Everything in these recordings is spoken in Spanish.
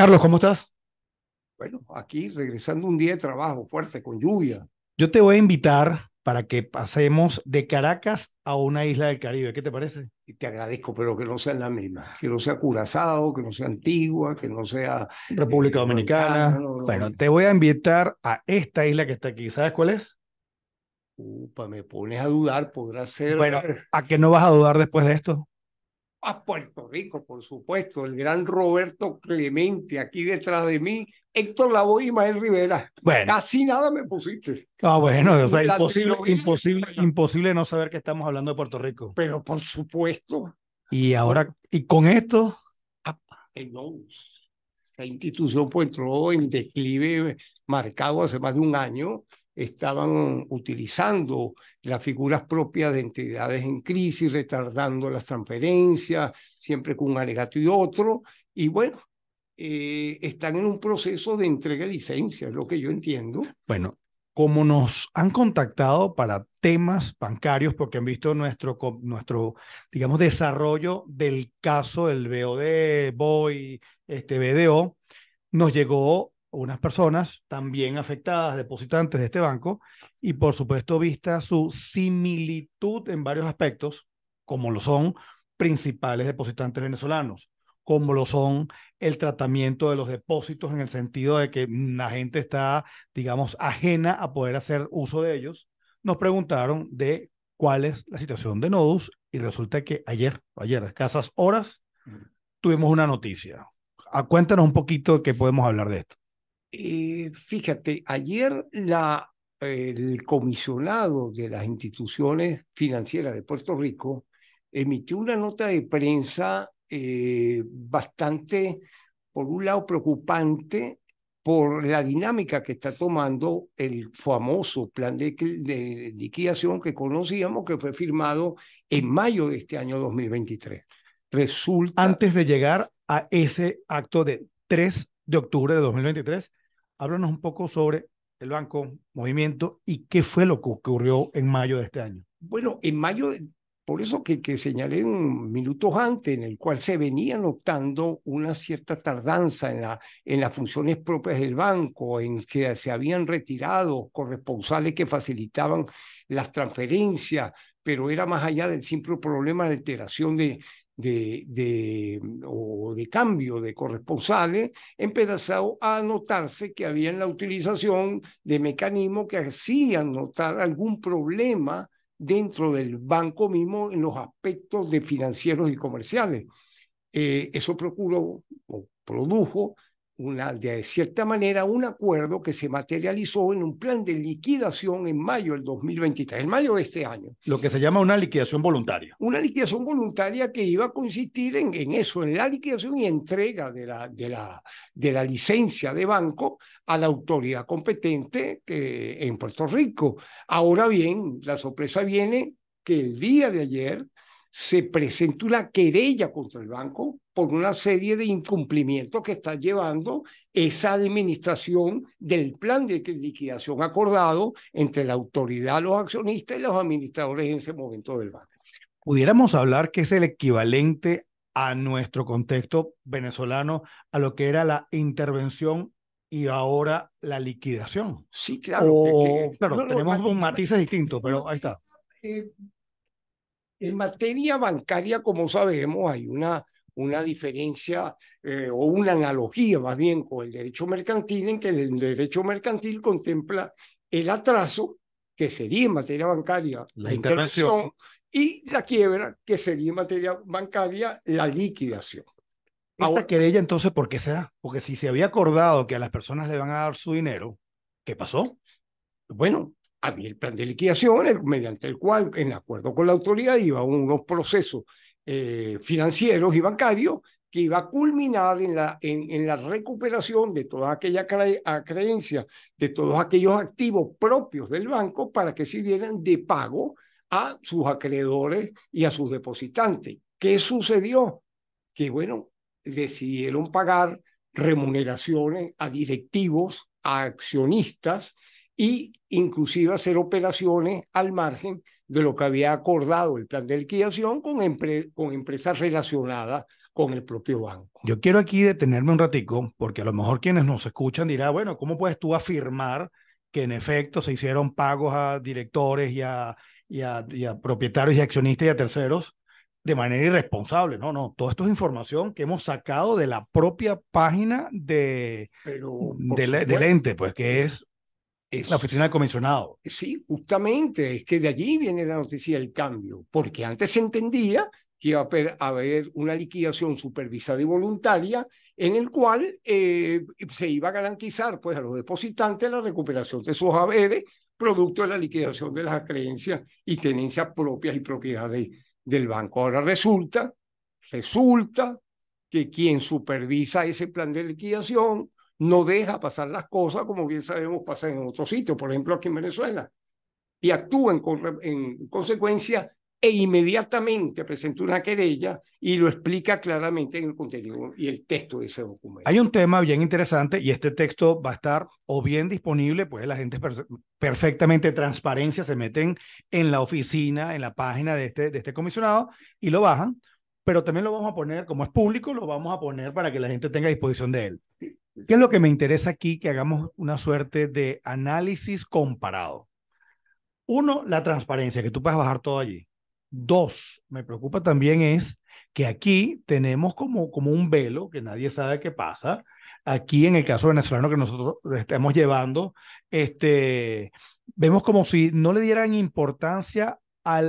Carlos, ¿cómo estás? Bueno, aquí regresando un día de trabajo fuerte, con lluvia. Yo te voy a invitar para que pasemos de Caracas a una isla del Caribe. ¿Qué te parece? Y te agradezco, pero que no sea la misma. Que no sea Curazao, que no sea Antigua, que no sea... República eh, Dominicana. bueno, te voy a invitar a esta isla que está aquí. ¿Sabes cuál es? Upa, me pones a dudar, podrá ser... Bueno, ¿a qué no vas a dudar después de esto? a Puerto Rico, por supuesto, el gran Roberto Clemente, aquí detrás de mí, Héctor Lavoe y Mael Rivera. Casi nada me pusiste. Ah, bueno, es imposible, imposible, imposible no saber que estamos hablando de Puerto Rico. Pero por supuesto. Y ahora, y con esto. La ah, institución pues entró en declive marcado hace más de un año estaban utilizando las figuras propias de entidades en crisis, retardando las transferencias, siempre con un alegato y otro, y bueno, eh, están en un proceso de entrega de licencias, lo que yo entiendo. Bueno, como nos han contactado para temas bancarios, porque han visto nuestro, nuestro digamos, desarrollo del caso del BOD, BOI, este BDO, nos llegó unas personas también afectadas, depositantes de este banco, y por supuesto vista su similitud en varios aspectos, como lo son principales depositantes venezolanos, como lo son el tratamiento de los depósitos en el sentido de que la gente está, digamos, ajena a poder hacer uso de ellos, nos preguntaron de cuál es la situación de Nodus y resulta que ayer, ayer, a escasas horas, tuvimos una noticia. Ah, cuéntanos un poquito de qué podemos hablar de esto. Eh, fíjate, ayer la, el comisionado de las instituciones financieras de Puerto Rico emitió una nota de prensa eh, bastante, por un lado, preocupante por la dinámica que está tomando el famoso plan de, liquidación que conocíamos, que fue firmado en mayo de este año 2023. Resulta... Antes de llegar a ese acto de 3 de octubre de 2023, Háblanos un poco sobre el banco, movimiento y qué fue lo que ocurrió en mayo de este año. Bueno, en mayo, por eso que, que señalé un minutos antes, en el cual se venía notando una cierta tardanza en, la, en las funciones propias del banco, en que se habían retirado corresponsales que facilitaban las transferencias, pero era más allá del simple problema de integración de, de, mm, o de cambio de corresponsales empezó a notarse que había en la utilización de mecanismos que hacían notar algún problema dentro del banco mismo en los aspectos de financieros y comerciales. Eh, eso procuró o produjo de cierta manera un acuerdo que se materializó en un plan de liquidación en mayo del 2023, en mayo de este año. Lo que se llama una liquidación voluntaria. Una liquidación voluntaria que iba a consistir en, en eso, en la liquidación y entrega de la, de, la, de la licencia de banco a la autoridad competente que eh, en Puerto Rico. Ahora bien, la sorpresa viene que el día de ayer se presentó una querella contra el banco por una serie de incumplimientos que está llevando esa administración del plan de liquidación acordado entre la autoridad, los accionistas y los administradores en ese momento del banco. Pudiéramos hablar que es el equivalente a nuestro contexto venezolano a lo que era la intervención y ahora la liquidación. Sí, claro. tenemos un matiz distinto, pero ahí está. Eh, en materia bancaria, como sabemos, hay una una diferencia eh, o una analogía más bien con el derecho mercantil, en que el derecho mercantil contempla el atraso, que sería en materia bancaria la, intervención, y la quiebra, que sería en materia bancaria la liquidación. ¿Esta querella entonces por qué se da? Porque si se había acordado que a las personas le van a dar su dinero, ¿qué pasó? Bueno, había el plan de liquidación mediante el cual, en acuerdo con la autoridad, iba unos procesos eh, financieros y bancarios que iba a culminar en la, en, la recuperación de toda aquella creencia, de todos aquellos activos propios del banco para que sirvieran de pago a sus acreedores y a sus depositantes. ¿Qué sucedió? Que bueno, decidieron pagar remuneraciones a directivos, a accionistas, y inclusive hacer operaciones al margen de lo que había acordado el plan de liquidación con, con empresas relacionadas con el propio banco. Yo quiero aquí detenerme un ratico, porque a lo mejor quienes nos escuchan dirán, bueno, ¿cómo puedes tú afirmar que en efecto se hicieron pagos a directores y a, propietarios y accionistas y a terceros de manera irresponsable. No, no, todo esto es información que hemos sacado de la propia página de, Pero, del ente, pues que es la oficina del comisionado. Sí, justamente, es que de allí viene la noticia del cambio, porque antes se entendía que iba a haber una liquidación supervisada y voluntaria en el cual eh, se iba a garantizar pues, a los depositantes la recuperación de sus haberes producto de la liquidación de las creencias y tenencias propias y propiedades del banco. Ahora resulta, resulta que quien supervisa ese plan de liquidación no deja pasar las cosas como bien sabemos pasan en otros sitios, por ejemplo aquí en Venezuela, y actúa en consecuencia e inmediatamente presenta una querella y lo explica claramente en el contenido y el texto de ese documento. Hay un tema bien interesante y este texto va a estar o bien disponible, pues la gente perfectamente transparencia, se meten en la oficina, en la página de este, de este comisionado y lo bajan, pero también lo vamos a poner, como es público, lo vamos a poner para que la gente tenga disposición de él. ¿Qué es lo que me interesa aquí? Que hagamos una suerte de análisis comparado. Uno, la transparencia, que tú puedes bajar todo allí. Dos, me preocupa también es que aquí tenemos como, como un velo que nadie sabe qué pasa. Aquí en el caso venezolano que nosotros estamos llevando, este, vemos como si no le dieran importancia a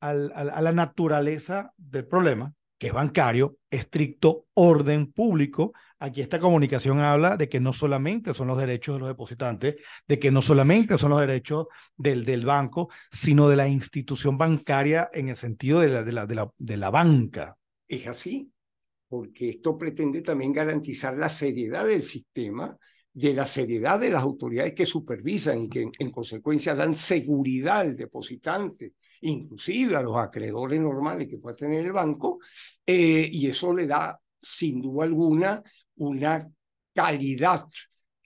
la naturaleza del problema, que es bancario, estricto orden público, Aquí esta comunicación habla de que no solamente son los derechos de los depositantes, de que no solamente son los derechos del, del banco, sino de la institución bancaria en el sentido de la, de la, de banca. Es así, porque esto pretende también garantizar la seriedad del sistema, de la seriedad de las autoridades que supervisan y que en, consecuencia dan seguridad al depositante, inclusive a los acreedores normales que pueda tener el banco, eh, y eso le da sin duda alguna una calidad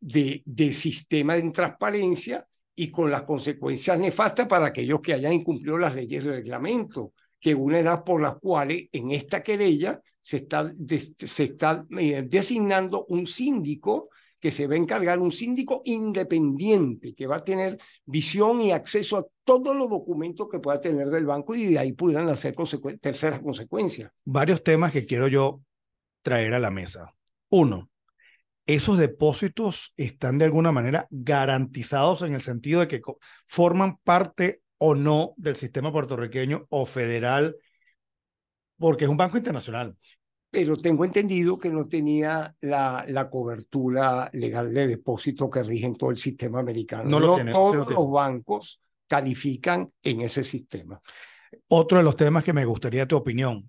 de, de sistema de transparencia y con las consecuencias nefastas para aquellos que hayan incumplido las leyes del reglamento, que una de por las cuales en esta querella se está, se está eh, designando un síndico que se va a encargar un síndico independiente que va a tener visión y acceso a todos los documentos que pueda tener del banco y de ahí pudieran hacer terceras consecuencias. Varios temas que quiero yo traer a la mesa. Uno, esos depósitos están de alguna manera garantizados en el sentido de que forman parte o no del sistema puertorriqueño o federal, porque es un banco internacional. Pero tengo entendido que no tenía la, cobertura legal de depósito que rigen todo el sistema americano. No, lo todos los bancos califican en ese sistema. Otro de los temas que me gustaría tu opinión,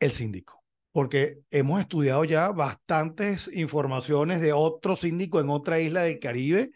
el síndico porque hemos estudiado ya bastantes informaciones de otro síndico en otra isla del Caribe.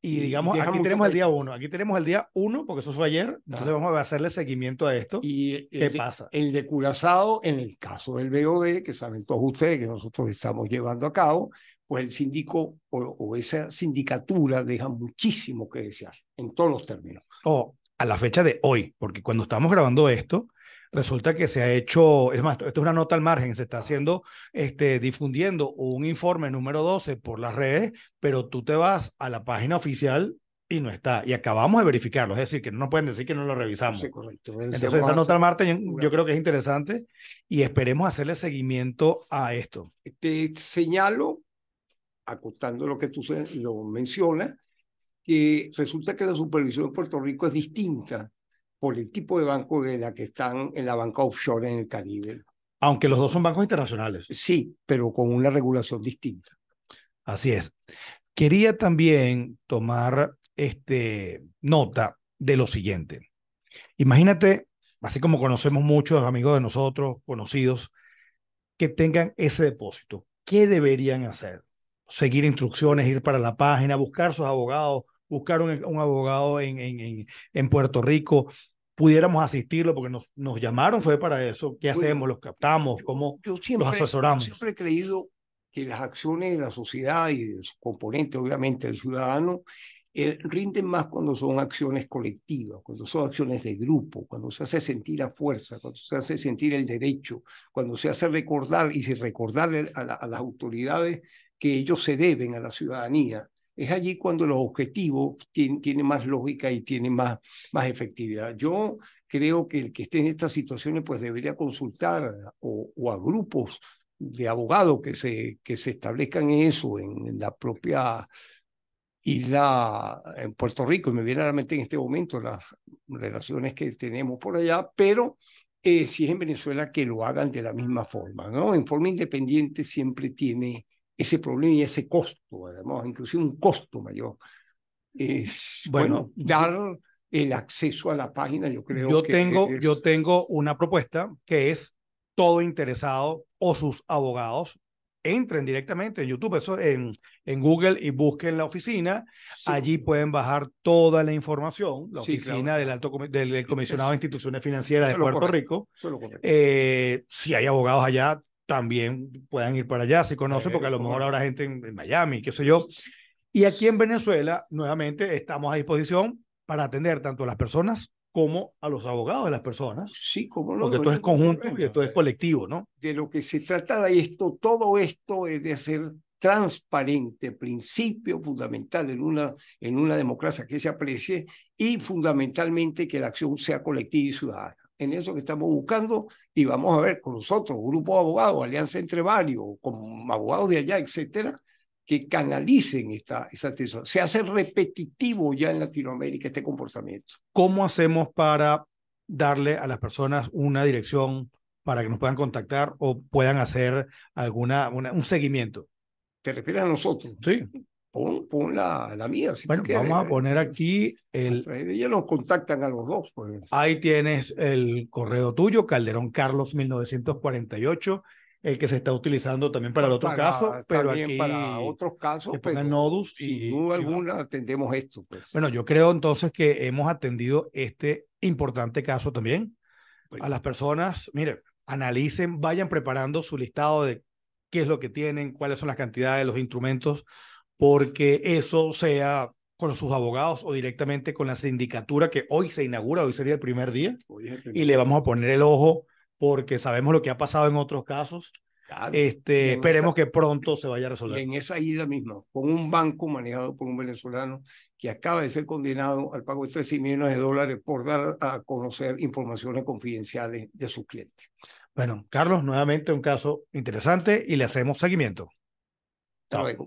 Y digamos, aquí tenemos el día uno, aquí tenemos el día uno, porque eso fue ayer, entonces vamos a hacerle seguimiento a esto. ¿Y qué pasa? El de Curazao, en el caso del BOD, que saben todos ustedes que nosotros estamos llevando a cabo, pues el síndico o, esa sindicatura deja muchísimo que desear, en todos los términos. O oh, a la fecha de hoy, porque cuando estamos grabando esto, Resulta que se ha hecho, es más, esto es una nota al margen, se está haciendo, este, difundiendo un informe número 12 por las redes, pero tú te vas a la página oficial y no está. Y acabamos de verificarlo, es decir, que no pueden decir que no lo revisamos. correcto. Entonces, esa nota al margen yo creo que es interesante y esperemos hacerle seguimiento a esto. Te señalo, acotando lo que tú lo mencionas, que resulta que la supervisión de Puerto Rico es distinta el tipo de banco en la que están en la banca offshore en el Caribe. Aunque los dos son bancos internacionales. Sí, pero con una regulación distinta. Así es. Quería también tomar este, nota de lo siguiente. Imagínate, así como conocemos muchos amigos de nosotros, conocidos, que tengan ese depósito. ¿Qué deberían hacer? Seguir instrucciones, ir para la página, buscar sus abogados, buscar un, abogado en, en, en, Puerto Rico, pudiéramos asistirlo, porque nos, nos llamaron, fue para eso. ¿Qué hacemos? ¿Los captamos? ¿Cómo los asesoramos? Yo siempre he creído que las acciones de la sociedad y de su componente, obviamente, del ciudadano, eh, rinden más cuando son acciones colectivas, cuando son acciones de grupo, cuando se hace sentir la fuerza, cuando se hace sentir el derecho, cuando se hace recordar y se recordarle a las autoridades que ellos se deben a la ciudadanía es allí cuando los objetivos tienen, más lógica y tienen más, más efectividad. Yo creo que el que esté en estas situaciones pues debería consultar o, a grupos de abogados que se, que se establezcan en eso, en, la propia isla, en Puerto Rico, y me viene a en este momento las relaciones que tenemos por allá, pero eh, si es en Venezuela, que lo hagan de la misma forma, ¿no? En forma independiente siempre tiene ese problema y ese costo, además, inclusive un costo mayor. Es, bueno, dar el acceso a la página, yo creo yo Tengo, Yo tengo una propuesta que es todo interesado o sus abogados entren directamente en YouTube, eso en, en Google y busquen la oficina. Allí pueden bajar toda la información, la oficina del alto del, comisionado de instituciones financieras de Puerto Rico. Eh, si hay abogados allá, también puedan ir para allá, se conocen, porque a lo mejor habrá gente en, Miami, qué sé yo. Y aquí en Venezuela, nuevamente, estamos a disposición para atender tanto a las personas como a los abogados de las personas. Sí, como lo Porque esto es conjunto y esto es colectivo, ¿no? De lo que se trata de esto, todo esto es de ser transparente, principio fundamental en una, en una democracia que se aprecie y fundamentalmente que la acción sea colectiva y ciudadana en eso que estamos buscando y vamos a ver con nosotros, grupo de abogados, alianza entre varios, con abogados de allá, etcétera, que canalicen esta, esa atención. Se hace repetitivo ya en Latinoamérica este comportamiento. ¿Cómo hacemos para darle a las personas una dirección para que nos puedan contactar o puedan hacer alguna un seguimiento? ¿Te refieres a nosotros? Sí pon, la, mía. Si bueno, vamos a poner aquí el... Ellos nos contactan a los dos. Pues. Ahí tienes el correo tuyo, Calderón Carlos 1948 el que se está utilizando también para el otro caso, pero aquí para otros casos, pero y, sin duda alguna atendemos esto. Pues. Bueno, yo creo entonces que hemos atendido este importante caso también. A las personas, mire, analicen, vayan preparando su listado de qué es lo que tienen, cuáles son las cantidades, de los instrumentos, porque eso sea con sus abogados o directamente con la sindicatura que hoy se inaugura, hoy sería el primer día, y le vamos a poner el ojo porque sabemos lo que ha pasado en otros casos. este, esperemos que pronto se vaya a resolver. En esa ida misma, con un banco manejado por un venezolano que acaba de ser condenado al pago de 13 millones de dólares por dar a conocer informaciones confidenciales de sus clientes. Bueno, Carlos, nuevamente un caso interesante y le hacemos seguimiento. Hasta